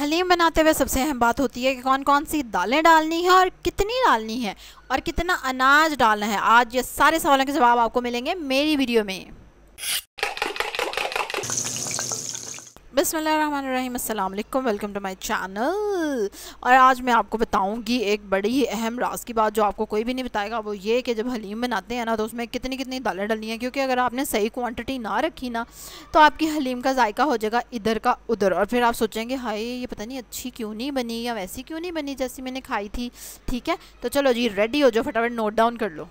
हलीम बनाते हुए सबसे अहम बात होती है कि कौन कौन सी दालें डालनी है और कितनी डालनी है और कितना अनाज डालना है आज ये सारे सवालों के जवाब आपको मिलेंगे मेरी वीडियो में अस्सलाम वालेकुम वेलकम टू माय चैनल और आज मैं आपको बताऊंगी एक बड़ी ही अहम राज की बात जो आपको कोई भी नहीं बताएगा वो ये कि जब हलीम बनाते हैं ना तो उसमें कितनी कितनी दालें डलनी हैं क्योंकि अगर आपने सही क्वांटिटी ना रखी ना तो आपकी हलीम का जायका हो जाएगा इधर का उधर और फिर आप सोचेंगे हाय ये पता नहीं अच्छी क्यों नहीं बनी या वैसी क्यों नहीं बनी जैसी मैंने खाई थी ठीक है तो चलो जी रेडी हो जाओ फटाफट नोट डाउन कर लो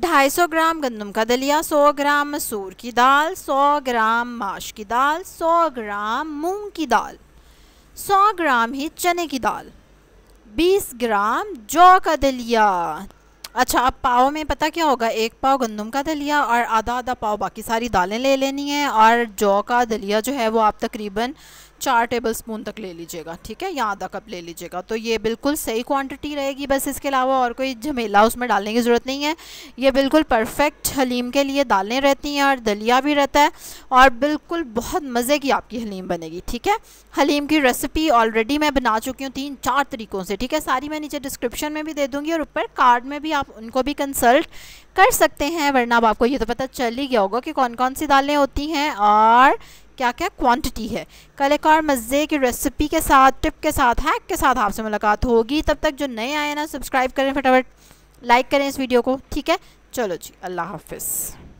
250 ग्राम गंदम का दलिया 100 ग्राम मसूर की दाल 100 ग्राम माश की दाल 100 ग्राम मूंग की दाल 100 ग्राम ही चने की दाल 20 ग्राम जौ का दलिया अच्छा अब पाव में पता क्या होगा एक पाव गंदम का दलिया और आधा आधा पाव बाकी सारी दालें ले लेनी है और जौ का दलिया जो है वो आप तकरीबन चार टेबल स्पून तक ले लीजिएगा ठीक है या आधा कप ले लीजिएगा तो ये बिल्कुल सही क्वांटिटी रहेगी बस इसके अलावा और कोई झमेला उसमें डालने की ज़रूरत नहीं है ये बिल्कुल परफेक्ट हलीम के लिए दालें रहती हैं और दलिया भी रहता है और बिल्कुल बहुत मज़े की आपकी हलीम बनेगी ठीक है हलीम की रेसिपी ऑलरेडी मैं बना चुकी हूँ तीन चार तरीक़ों से ठीक है सारी मैं नीचे डिस्क्रिप्शन में भी दे दूँगी और ऊपर कार्ड में भी आप उनको भी कंसल्ट कर सकते हैं वरना अब आपको ये तो पता चल ही गया होगा कि कौन कौन सी दालें होती हैं और क्या क्या क्वांटिटी है कल एक और मज़े की रेसिपी के साथ टिप के साथ हैक के साथ आपसे मुलाकात होगी तब तक जो नए आए ना सब्सक्राइब करें फटाफट लाइक करें इस वीडियो को ठीक है चलो जी अल्लाह हाफिज़